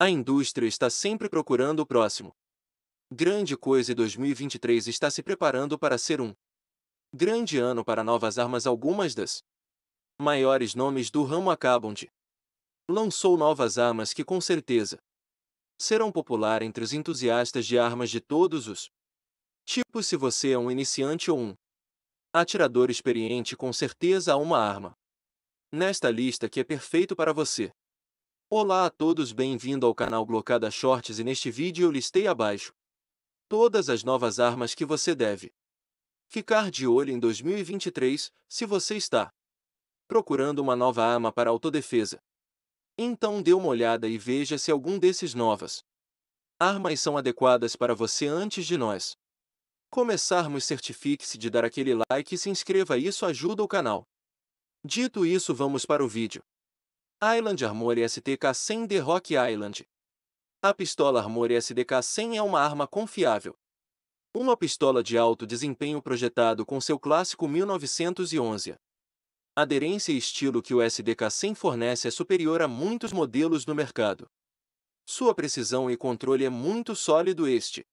A indústria está sempre procurando o próximo. Grande coisa e 2023 está se preparando para ser um grande ano para novas armas. Algumas das maiores nomes do ramo acabam de lançou novas armas que com certeza serão popular entre os entusiastas de armas de todos os tipos. Se você é um iniciante ou um atirador experiente, com certeza há uma arma nesta lista que é perfeito para você. Olá a todos, bem-vindo ao canal Blocada Shorts e neste vídeo eu listei abaixo todas as novas armas que você deve ficar de olho em 2023 se você está procurando uma nova arma para autodefesa. Então dê uma olhada e veja se algum desses novas armas são adequadas para você antes de nós começarmos, certifique-se de dar aquele like e se inscreva, isso ajuda o canal. Dito isso, vamos para o vídeo. Island Armor STK-100 The Rock Island. A pistola Armor SDK-100 é uma arma confiável. Uma pistola de alto desempenho projetado com seu clássico 1911. Aderência e estilo que o SDK-100 fornece é superior a muitos modelos no mercado. Sua precisão e controle é muito sólido este.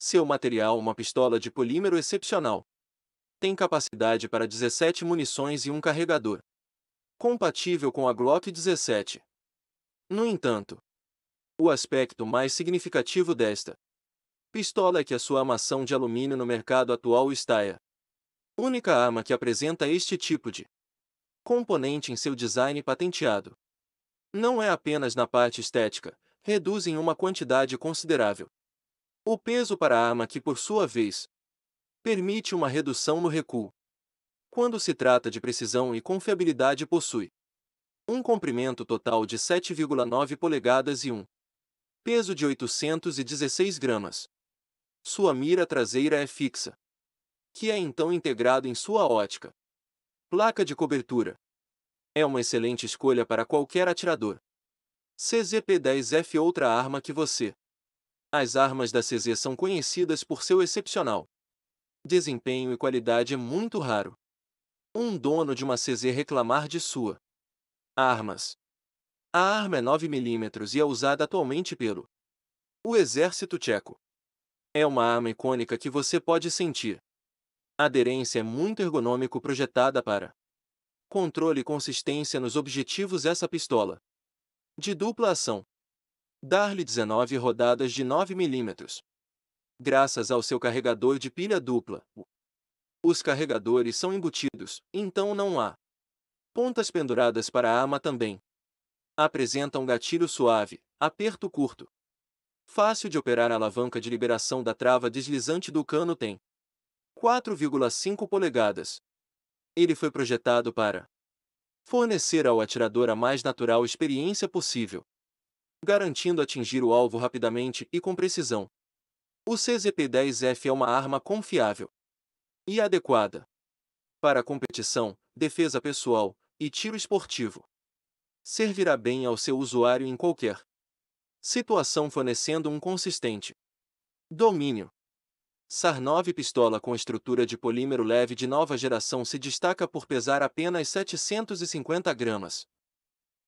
Seu material uma pistola de polímero excepcional. Tem capacidade para 17 munições e um carregador compatível com a Glock 17. No entanto, o aspecto mais significativo desta pistola é que a sua armação de alumínio no mercado atual está a única arma que apresenta este tipo de componente em seu design patenteado. Não é apenas na parte estética, reduz em uma quantidade considerável o peso para a arma que, por sua vez, permite uma redução no recuo quando se trata de precisão e confiabilidade possui um comprimento total de 7,9 polegadas e um peso de 816 gramas. Sua mira traseira é fixa, que é então integrado em sua ótica. Placa de cobertura. É uma excelente escolha para qualquer atirador. CZP-10F outra arma que você. As armas da CZ são conhecidas por seu excepcional desempenho e qualidade é muito raro um dono de uma CZ reclamar de sua. Armas. A arma é 9mm e é usada atualmente pelo o Exército Tcheco. É uma arma icônica que você pode sentir. A aderência é muito ergonômico projetada para controle e consistência nos objetivos essa pistola. De dupla ação. Dar-lhe 19 rodadas de 9mm. Graças ao seu carregador de pilha dupla, os carregadores são embutidos, então não há pontas penduradas para a arma também. Apresenta um gatilho suave, aperto curto. Fácil de operar a alavanca de liberação da trava deslizante do cano tem 4,5 polegadas. Ele foi projetado para fornecer ao atirador a mais natural experiência possível, garantindo atingir o alvo rapidamente e com precisão. O CZP-10F é uma arma confiável e adequada. Para competição, defesa pessoal e tiro esportivo. Servirá bem ao seu usuário em qualquer situação, fornecendo um consistente domínio. Sarnov pistola com estrutura de polímero leve de nova geração se destaca por pesar apenas 750 gramas.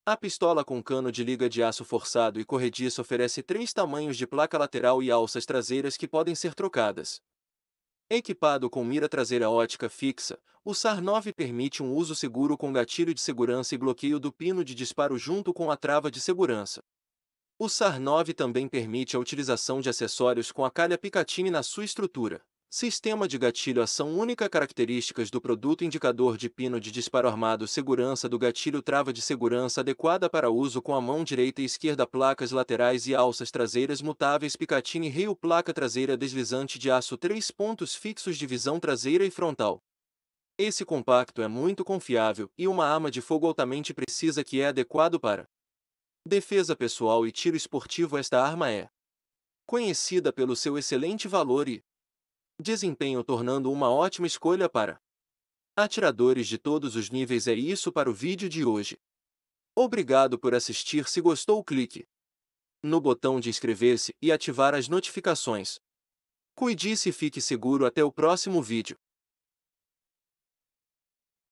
A pistola com cano de liga de aço forçado e corrediço oferece três tamanhos de placa lateral e alças traseiras que podem ser trocadas. Equipado com mira traseira ótica fixa, o SAR 9 permite um uso seguro com gatilho de segurança e bloqueio do pino de disparo junto com a trava de segurança. O SAR 9 também permite a utilização de acessórios com a calha Picatinny na sua estrutura. Sistema de gatilho ação única características do produto indicador de pino de disparo armado segurança do gatilho trava de segurança adequada para uso com a mão direita e esquerda placas laterais e alças traseiras mutáveis Picatinny rail placa traseira deslizante de aço três pontos fixos de visão traseira e frontal. Esse compacto é muito confiável e uma arma de fogo altamente precisa que é adequado para defesa pessoal e tiro esportivo esta arma é conhecida pelo seu excelente valor e desempenho tornando uma ótima escolha para atiradores de todos os níveis. É isso para o vídeo de hoje. Obrigado por assistir. Se gostou, clique no botão de inscrever-se e ativar as notificações. Cuide-se e fique seguro até o próximo vídeo.